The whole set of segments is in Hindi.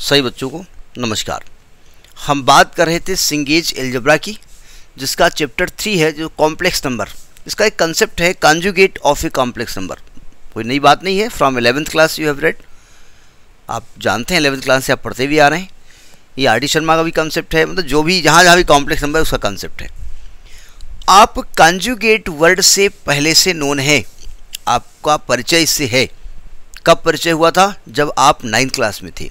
सही बच्चों को नमस्कार हम बात कर रहे थे सिंगेज एल्जब्रा की जिसका चैप्टर थ्री है जो कॉम्प्लेक्स नंबर इसका एक कंसेप्ट है conjugate of a complex number कोई नई बात नहीं है from eleventh class you have read आप जानते हैं एलेवंथ क्लास से आप पढ़ते भी आ रहे हैं ये आर डी शर्मा का भी कंसेप्ट है मतलब जो भी जहाँ जहाँ भी कॉम्प्लेक्स नंबर है उसका कंसेप्ट है आप कॉन्जुगेट वर्ड से पहले से नोन है आपका परिचय इससे है कब परिचय हुआ था जब आप नाइन्थ क्लास में थे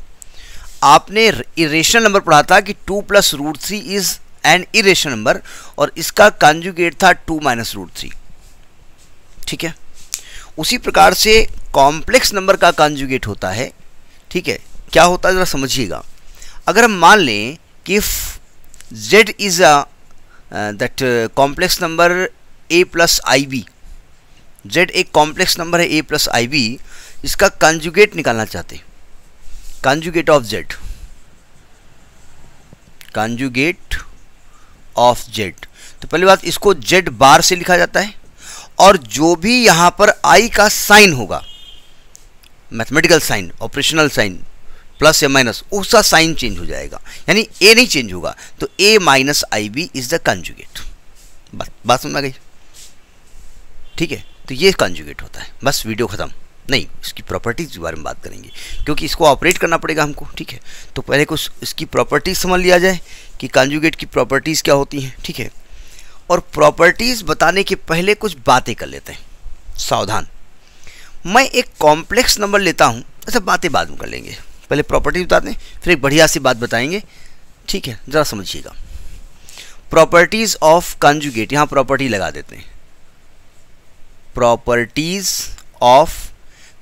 आपने इरेशनल नंबर पढ़ा था कि two plus root three is an irrational number और इसका कंजुगेट था टू माइनस रूट थ्री ठीक है उसी प्रकार से कॉम्प्लेक्स नंबर का कंजुगेट होता है ठीक है क्या होता है ज़रा समझिएगा अगर हम मान लें कि Z is a that complex number A plus I B Z एक कॉम्प्लेक्स नंबर है ए प्लस आई बी इसका कंजुगेट निकालना चाहते conjugate of Z conjugate of Z तो पहली बात इसको जेड बार से लिखा जाता है और जो भी यहाँ पर आई का साइन होगा mathematical sign operational sign plus या माइनस उसका साइन चेंज हो जाएगा यानी ए नहीं चेंज होगा तो A minus I B is the conjugate बात बात समझ आ गई ठीक है तो ये कंजुगेट होता है बस वीडियो ख़त्म नहीं इसकी प्रॉपर्टीज़ के बारे में बात करेंगे क्योंकि इसको ऑपरेट करना पड़ेगा हमको ठीक है तो पहले कुछ इसकी प्रॉपर्टीज़ समझ लिया जाए कि कॉन्जुगेट की प्रॉपर्टीज़ क्या होती हैं ठीक है और प्रॉपर्टीज़ बताने के पहले कुछ बातें कर लेते हैं सावधान मैं एक कॉम्प्लेक्स नंबर लेता हूँ ऐसा बातें बाद में कर लेंगे पहले प्रॉपर्टीज बता दें फिर एक बढ़िया सी बात बताएंगे ठीक है ज़रा समझिएगा प्रॉपर्टीज़ ऑफ कॉन्जुगेट यहाँ प्रॉपर्टी लगा देते हैं properties of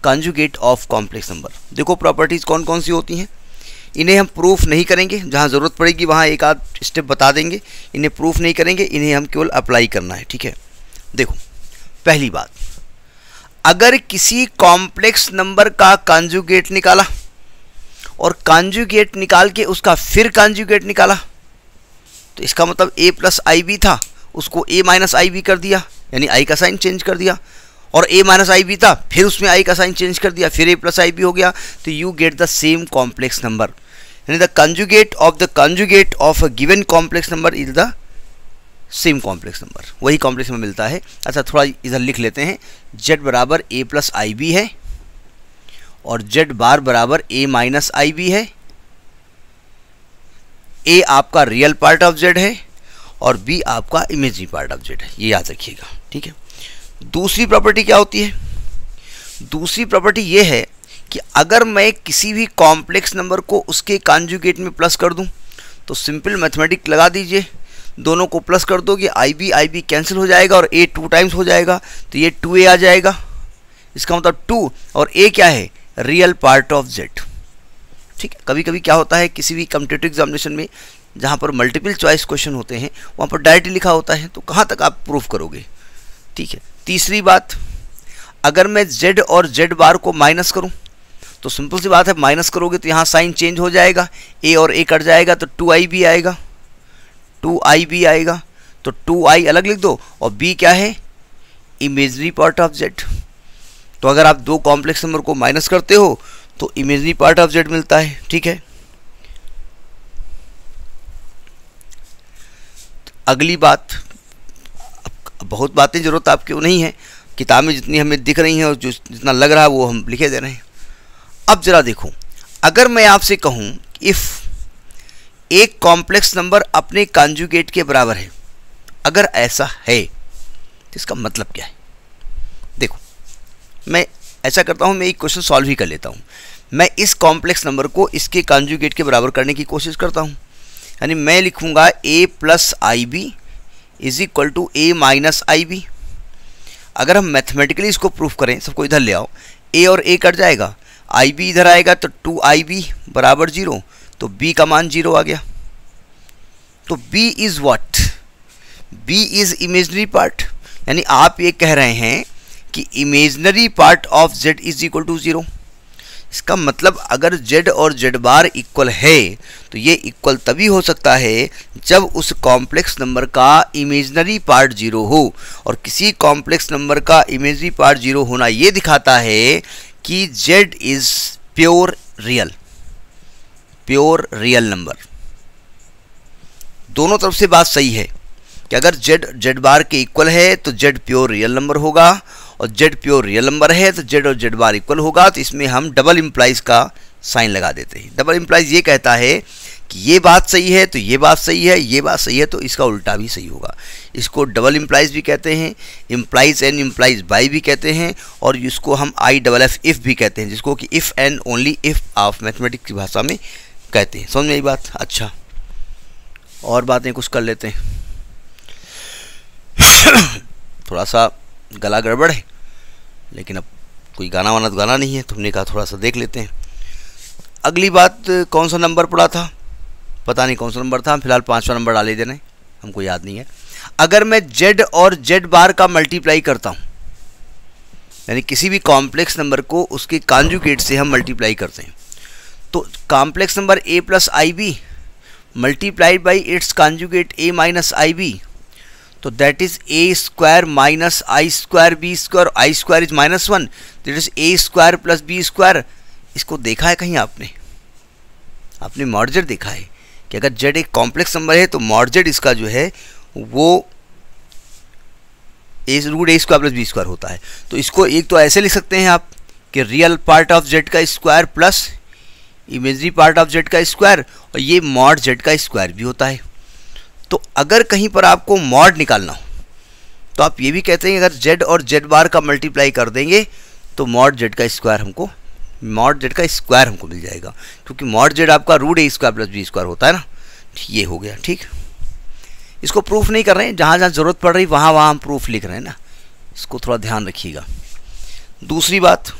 conjugate of complex number देखो प्रॉपर्टीज़ कौन कौन सी होती हैं इन्हें हम प्रूफ नहीं करेंगे जहाँ ज़रूरत पड़ेगी वहाँ एक आध स्टेप बता देंगे इन्हें प्रूफ नहीं करेंगे इन्हें हम केवल अप्लाई करना है ठीक है देखो पहली बात अगर किसी कॉम्प्लेक्स नंबर का कॉन्जुगेट निकाला और कॉन्जुगेट निकाल के उसका फिर कॉन्जुगेट निकाला तो इसका मतलब ए प्लस आई बी था उसको ए माइनस आई बी कर दिया यानी आई का साइन चेंज कर दिया और ए माइनस आई बी था फिर उसमें आई का साइन चेंज कर दिया फिर ए प्लस आई बी हो गया तो you get the same complex number यानी the conjugate of the conjugate of a given complex number is the same complex number वही कॉम्प्लेक्स में मिलता है अच्छा थोड़ा इधर लिख लेते हैं जेड बराबर ए प्लस आई बी है और जेड बार बराबर ए माइनस आई बी है ए आपका रियल पार्ट ऑफ जेड है और बी आपका इमेजिंग पार्ट ऑफ जेड है ये याद रखिएगा ठीक है दूसरी प्रॉपर्टी क्या होती है दूसरी प्रॉपर्टी ये है कि अगर मैं किसी भी कॉम्प्लेक्स नंबर को उसके कॉन्जुगेट में प्लस कर दूं तो सिंपल मैथमेटिक लगा दीजिए दोनों को प्लस कर दोगे I B I B cancel हो जाएगा और ए टू टाइम्स हो जाएगा तो ये टू ए आ जाएगा इसका मतलब टू और ए क्या है रियल पार्ट ऑफ जेड ठीक है कभी कभी क्या होता है किसी भी कम्पिटेटिव एग्जामिनेशन में जहाँ पर मल्टीपल चॉइस क्वेश्चन होते हैं वहाँ पर डायरेक्टली लिखा होता है तो कहाँ तक आप प्रूफ करोगे ठीक है तीसरी बात अगर मैं जेड और जेड बार को माइनस करूं तो सिंपल सी बात है माइनस करोगे तो यहाँ साइन चेंज हो जाएगा ए और ए कट जाएगा तो टू आई भी आएगा टू आई भी आएगा तो टू आई अलग लिख दो और बी क्या है इमेजरी पार्ट ऑफ जेड तो अगर आप दो कॉम्प्लेक्स नंबर को माइनस करते हो तो इमेजरी पार्ट ऑफ जेड मिलता है ठीक है अगली बात बहुत बातें ज़रूरत आपकी वो नहीं है किताबें जितनी हमें दिख रही हैं और जो जितना लग रहा है वो हम लिखे दे रहे हैं अब ज़रा देखो अगर मैं आपसे कहूँ इफ़ एक कॉम्प्लेक्स नंबर अपने कॉन्जुगेट के बराबर है अगर ऐसा है तो इसका मतलब क्या है देखो मैं ऐसा करता हूँ मैं एक क्वेश्चन सॉल्व ही कर लेता हूँ मैं इस कॉम्प्लेक्स नंबर को इसके कॉन्जुगेट के बराबर करने की कोशिश करता हूँ यानी मैं लिखूँगा A plus I B is equal to A minus I B अगर हम मैथमेटिकली इसको प्रूफ करें सबको इधर ले आओ ए और ए कट जाएगा आई बी इधर आएगा तो टू आई बी बराबर जीरो तो बी का मान जीरो आ गया तो B is what B is imaginary part यानी आप ये कह रहे हैं कि imaginary part of Z is equal to zero इसका मतलब अगर z और z बार इक्वल है तो ये इक्वल तभी हो सकता है जब उस कॉम्प्लेक्स नंबर का इमेजनरी पार्ट जीरो हो और किसी कॉम्प्लेक्स नंबर का इमेजनरी पार्ट जीरो होना ये दिखाता है कि z is pure real pure real number दोनों तरफ से बात सही है कि अगर z z बार के इक्वल है तो z प्योर रियल नंबर होगा और जेड प्योर रियल नंबर है तो जेड और जेड बार इक्वल होगा तो इसमें हम डबल इम्प्लाइज का साइन लगा देते हैं डबल इम्प्लाइज ये कहता है कि ये बात सही है तो ये बात सही है ये बात सही है तो इसका उल्टा भी सही होगा इसको डबल इम्प्लाइज भी कहते हैं इम्प्लाइज एंड इम्प्लाइज बाई भी कहते हैं और इसको हम आई डबल एफ इफ़ भी कहते हैं जिसको कि if and only if of mathematics की भाषा में कहते हैं समझ में आई बात अच्छा और बातें कुछ कर लेते हैं थोड़ा सा गला गड़बड़ है लेकिन अब कोई गाना वाना तो गाना नहीं है तो हमने कहा थोड़ा सा देख लेते हैं अगली बात कौन सा नंबर पड़ा था पता नहीं कौन सा नंबर था फिलहाल पाँचवा नंबर डाले देना हमको याद नहीं है अगर मैं जेड और जेड बार का मल्टीप्लाई करता हूँ यानी किसी भी कॉम्प्लेक्स नंबर को उसके कांजुकेट से हम मल्टीप्लाई करते हैं तो complex number A plus I B multiplied by its conjugate A minus I B तो that is A square minus I square B square I square is minus one that is A square plus B square इसको देखा है कहीं आपने आपने मॉडजेड देखा है कि अगर जेड एक कॉम्प्लेक्स नंबर है तो मॉडजेड इसका जो है वो A root A square plus B square होता है तो इसको एक तो ऐसे लिख सकते हैं आप कि रियल पार्ट ऑफ जेड का square plus imaginary part of Z का स्क्वायर और ये मॉड जेड का स्क्वायर भी होता है तो अगर कहीं पर आपको मॉड निकालना हो तो आप ये भी कहते हैं अगर जेड और जेड बार का मल्टीप्लाई कर देंगे तो मॉड जेड का स्क्वायर हमको मॉड जेड का स्क्वायर हमको मिल जाएगा क्योंकि मॉड जेड आपका root A square plus B square होता है ना ये हो गया ठीक इसको प्रूफ नहीं कर रहे हैं जहाँ जहाँ ज़रूरत पड़ रही वहाँ वहाँ हम प्रूफ लिख रहे हैं ना इसको थोड़ा ध्यान रखिएगा दूसरी बात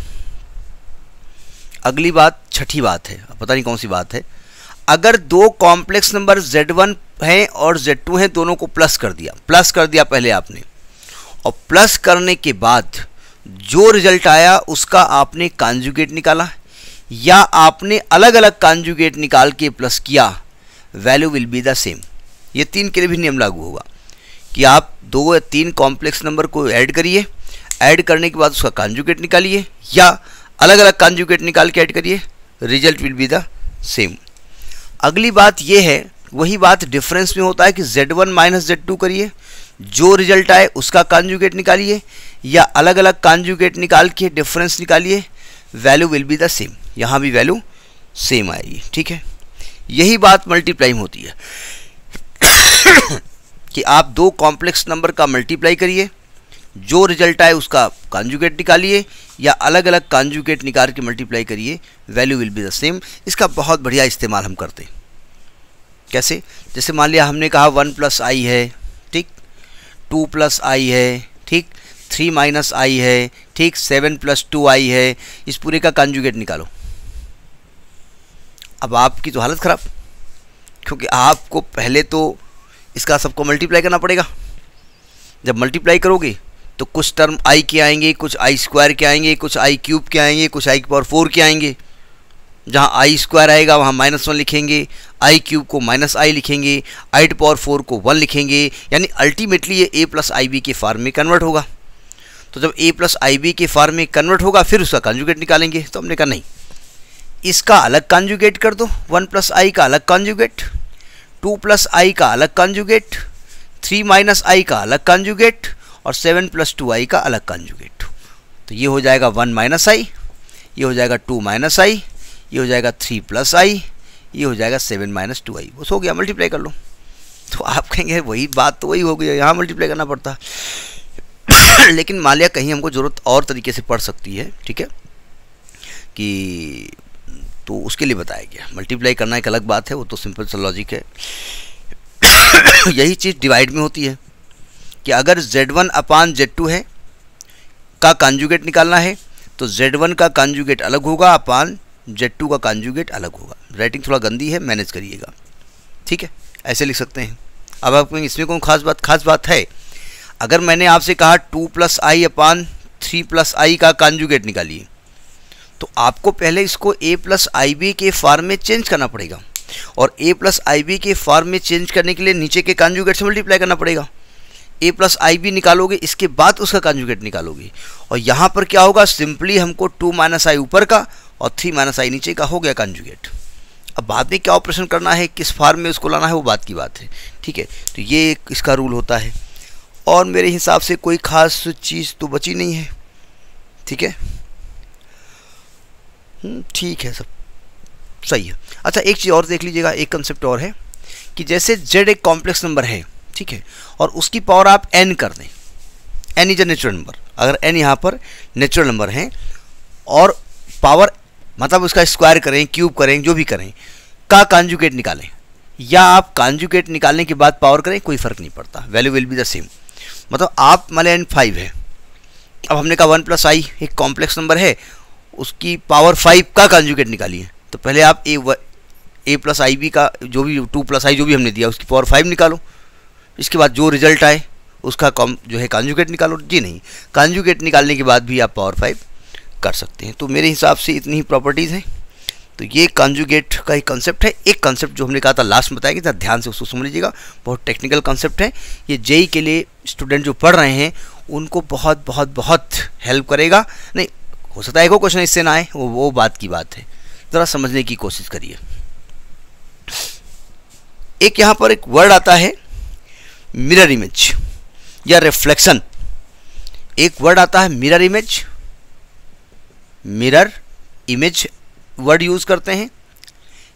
अगली बात छठी बात है पता नहीं कौन सी बात है अगर दो कॉम्प्लेक्स नंबर जेड वन हैं और जेड टू हैं दोनों को प्लस कर दिया प्लस कर दिया पहले आपने और प्लस करने के बाद जो रिजल्ट आया उसका आपने कॉन्जुगेट निकाला या आपने अलग अलग कॉन्जुगेट निकाल के प्लस किया value will be the same ये तीन के लिए भी नियम लागू होगा कि आप दो या तीन कॉम्प्लेक्स नंबर को ऐड करिए ऐड करने के बाद उसका कॉन्जुगेट निकालिए या अलग अलग कॉन्जुगेट निकाल के ऐड करिए result will be the same अगली बात ये है वही बात डिफरेंस में होता है कि z1 वन माइनस जेड करिए जो रिजल्ट आए उसका कॉन्जुगेट निकालिए या अलग अलग कॉन्जुगेट निकाल के डिफरेंस निकालिए value will be the same यहाँ भी वैल्यू सेम आएगी ठीक है यही बात मल्टीप्लाई होती है कि आप दो कॉम्प्लेक्स नंबर का मल्टीप्लाई करिए जो रिजल्ट आए उसका कॉन्जुगेट निकालिए या अलग अलग कॉन्जुगेट निकाल के मल्टीप्लाई करिए value will be the same इसका बहुत बढ़िया इस्तेमाल हम करते हैं कैसे जैसे मान लिया हमने कहा वन प्लस आई है ठीक टू प्लस आई है ठीक थ्री माइनस आई है ठीक सेवन प्लस टू आई है इस पूरे का कॉन्जुगेट निकालो अब आपकी तो हालत ख़राब क्योंकि आपको पहले तो इसका सबको मल्टीप्लाई करना पड़ेगा जब मल्टीप्लाई करोगे तो कुछ टर्म आई के आएंगे कुछ आई स्क्वायर के आएंगे कुछ आई क्यूब के आएंगे कुछ आई पावर फोर के आएंगे जहाँ आई स्क्वायर आएगा वहाँ माइनस वन लिखेंगे आई क्यूब को माइनस आई लिखेंगे आई टू पावर फोर को वन लिखेंगे यानी अल्टीमेटली ये ए प्लस आई बी के फार्म में कन्वर्ट होगा तो जब ए प्लस आई बी के फार्म में कन्वर्ट होगा फिर उसका कॉन्जुगेट निकालेंगे तो हमने कहा नहीं इसका अलग कॉन्जुगेट कर दो वन प्लस आई का अलग कॉन्जुगेट टू प्लस आई का अलग कॉन्जुगेट थ्री माइनस आई का अलग कॉन्जुगेट और सेवन प्लस टू आई का अलग कंजुगेट तो ये हो जाएगा वन माइनस आई ये हो जाएगा टू माइनस आई ये हो जाएगा थ्री प्लस आई ये हो जाएगा सेवन माइनस टू आई बस हो गया मल्टीप्लाई कर लो तो आप कहेंगे वही बात तो वही हो गई यहाँ मल्टीप्लाई करना पड़ता लेकिन मालिया कहीं हमको ज़रूरत और तरीके से पड़ सकती है ठीक है कि तो उसके लिए बताया गया मल्टीप्लाई करना एक अलग बात है वो तो सिंपल सा लॉजिक है यही चीज़ डिवाइड में होती है कि अगर Z1 वन अपान जेड है का कंजुगेट निकालना है तो Z1 का कंजुगेट अलग होगा अपान Z2 का कंजुगेट अलग होगा राइटिंग थोड़ा गंदी है मैनेज करिएगा ठीक है ऐसे लिख सकते हैं अब आप इसमें कौन खास बात खास बात है अगर मैंने आपसे कहा two plus i upon three plus i का कांजुगेट निकालिए तो आपको पहले इसको ए प्लस आई बी के फॉर्म में चेंज करना पड़ेगा और ए प्लस आई बी के फॉर्म में चेंज करने के लिए नीचे के कांजुगेट से मल्टीप्लाई करना पड़ेगा ए प्लस आई बी निकालोगे इसके बाद उसका कंजुगेट निकालोगे और यहाँ पर क्या होगा सिंपली हमको टू माइनस आई ऊपर का और थ्री माइनस आई नीचे का हो गया कंजुगेट अब बाद में क्या ऑपरेशन करना है किस फार्म में उसको लाना है वो बात की बात है ठीक है तो ये इसका रूल होता है और मेरे हिसाब से कोई ख़ास चीज़ तो बची नहीं है ठीक है हम्म, ठीक है सब सही है अच्छा एक चीज़ और देख लीजिएगा एक कंसेप्ट और है कि जैसे जेड एक कॉम्प्लेक्स नंबर है ठीक है और उसकी पावर आप एन कर दें n is a natural number अगर एन यहाँ पर नेचुरल नंबर है और पावर मतलब उसका स्क्वायर करें क्यूब करें जो भी करें का कॉन्जुगेट निकालें या आप कॉन्जुकेट निकालने के बाद पावर करें कोई फ़र्क नहीं पड़ता value will be the same मतलब आप मान एन फाइव है अब हमने कहा वन प्लस आई एक कॉम्प्लेक्स नंबर है उसकी पावर फाइव का कांजुकेट निकालिए तो पहले आप ए ए प्लस आई बी का जो भी टू प्लस आई जो भी हमने दिया उसकी पावर फाइव निकालो इसके बाद जो रिजल्ट आए उसका कॉम जो है कॉन्जुगेट निकालो जी नहीं कॉन्जुगेट निकालने के बाद भी आप पावर फाइव कर सकते हैं तो मेरे हिसाब से इतनी ही प्रॉपर्टीज़ हैं तो ये कॉन्जुगेट का ही कॉन्सेप्ट है एक कॉन्सेप्ट जो हमने कहा था लास्ट में बताएंगे जरा ध्यान से उसको समझ लीजिएगा बहुत टेक्निकल कॉन्सेप्ट है ये जेई e के लिए स्टूडेंट जो पढ़ रहे हैं उनको बहुत बहुत बहुत हेल्प करेगा नहीं हो सकता है को क्वेश्चन इससे ना आए वो वो बात की बात है ज़रा समझने की कोशिश करिए एक यहाँ पर एक वर्ड आता है मिरर इमेज या रिफ्लेक्शन एक वर्ड आता है mirror image mirror image word use करते हैं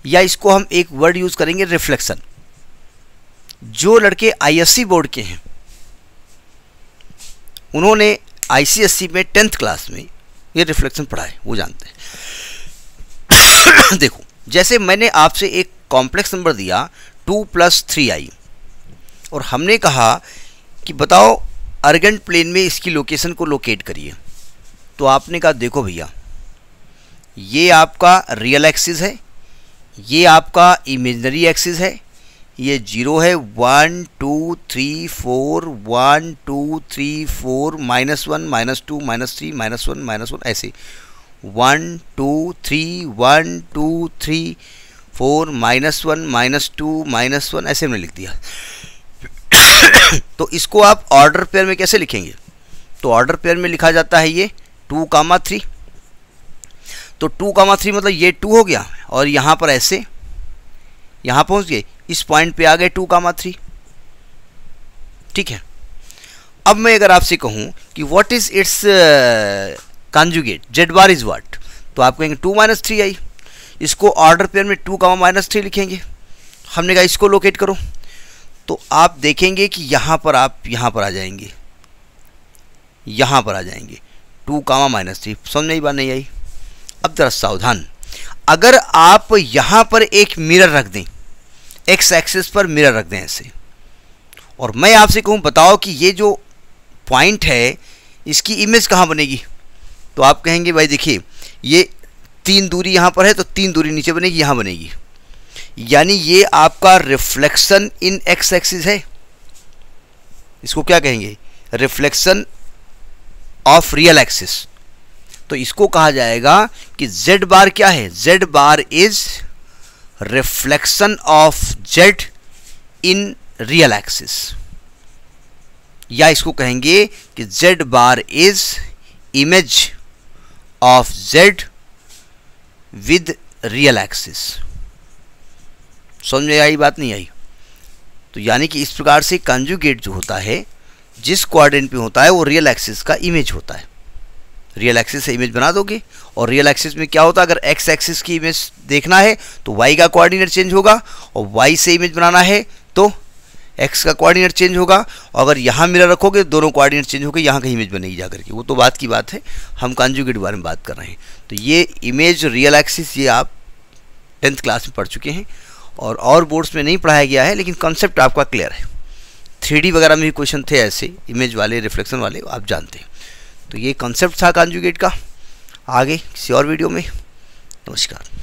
या इसको हम एक वर्ड यूज़ करेंगे रिफ्लेक्शन जो लड़के आईएससी बोर्ड के हैं उन्होंने आईसीएससी में टेंथ क्लास में ये रिफ्लेक्शन पढ़ा है वो जानते हैं देखो जैसे मैंने आपसे एक कॉम्प्लेक्स नंबर दिया टू प्लस थ्री आई और हमने कहा कि बताओ अर्गन प्लेन में इसकी लोकेशन को लोकेट करिए तो आपने कहा देखो भैया ये आपका रियल एक्सिस है ये आपका इमेजनरी एक्सिस है ये जीरो है one two three four one two three four minus one minus two minus three minus one minus one ऐसे one two three one two three four minus one minus two minus one ऐसे हमने लिख दिया तो इसको आप ऑर्डर पेयर में कैसे लिखेंगे तो ऑर्डर पेयर में लिखा जाता है ये टू कामा थ्री तो टू कामा थ्री मतलब ये टू हो गया और यहाँ पर ऐसे यहाँ पहुँच गए इस पॉइंट पे आ गए टू कामा थ्री ठीक है अब मैं अगर आपसे कहूँ कि what is its conjugate z bar is what तो आप कहेंगे टू माइनस थ्री आई इसको ऑर्डर पेयर में टू कामा माइनस थ्री लिखेंगे हमने कहा इसको लोकेट करो तो आप देखेंगे कि यहाँ पर आप यहाँ पर आ जाएंगे यहाँ पर आ जाएंगे टू कामा माइनस थ्री समझ में बात नहीं आई अब जरा सावधान अगर आप यहाँ पर एक मिरर रख दें एक्स एक्सिस पर मिरर रख दें ऐसे और मैं आपसे कहूँ बताओ कि ये जो पॉइंट है इसकी इमेज कहाँ बनेगी तो आप कहेंगे भाई देखिए ये तीन दूरी यहाँ पर है तो तीन दूरी नीचे बनेगी यहाँ बनेगी यानी ये आपका रिफ्लेक्शन इन एक्स एक्सिस है इसको क्या कहेंगे रिफ्लेक्शन ऑफ रियल एक्सिस तो इसको कहा जाएगा कि z बार क्या है z bar is reflection of z in real axis या इसको कहेंगे कि z bar is image of z with real axis समझ में आई बात नहीं आई तो यानी कि इस प्रकार से कंजुगेट जो होता है जिस क्वाड्रेंट पे होता है वो रियल एक्सिस का इमेज होता है रियल एक्सिस से इमेज बना दोगे और रियल एक्सिस में क्या होता है अगर एक्स एक्सिस की इमेज देखना है तो वाई का कोऑर्डिनेट चेंज होगा और वाई से इमेज बनाना है तो एक्स का कोऑर्डिनेट चेंज होगा और अगर यहाँ मेरा रखोगे तो दोनों कोऑर्डिनेट चेंज होकर यहाँ का इमेज बनेगी जा करके वो तो बात की बात है हम कांजुगेट के बारे में बात कर रहे हैं तो ये इमेज रियल एक्सिस ये आप टेंथ क्लास में पढ़ चुके हैं और और बोर्ड्स में नहीं पढ़ाया गया है लेकिन कॉन्सेप्ट आपका क्लियर है थ्री वगैरह में भी क्वेश्चन थे ऐसे इमेज वाले रिफ्लेक्शन वाले आप जानते हैं तो ये कॉन्सेप्ट था कॉन्जुगेट का आगे किसी और वीडियो में नमस्कार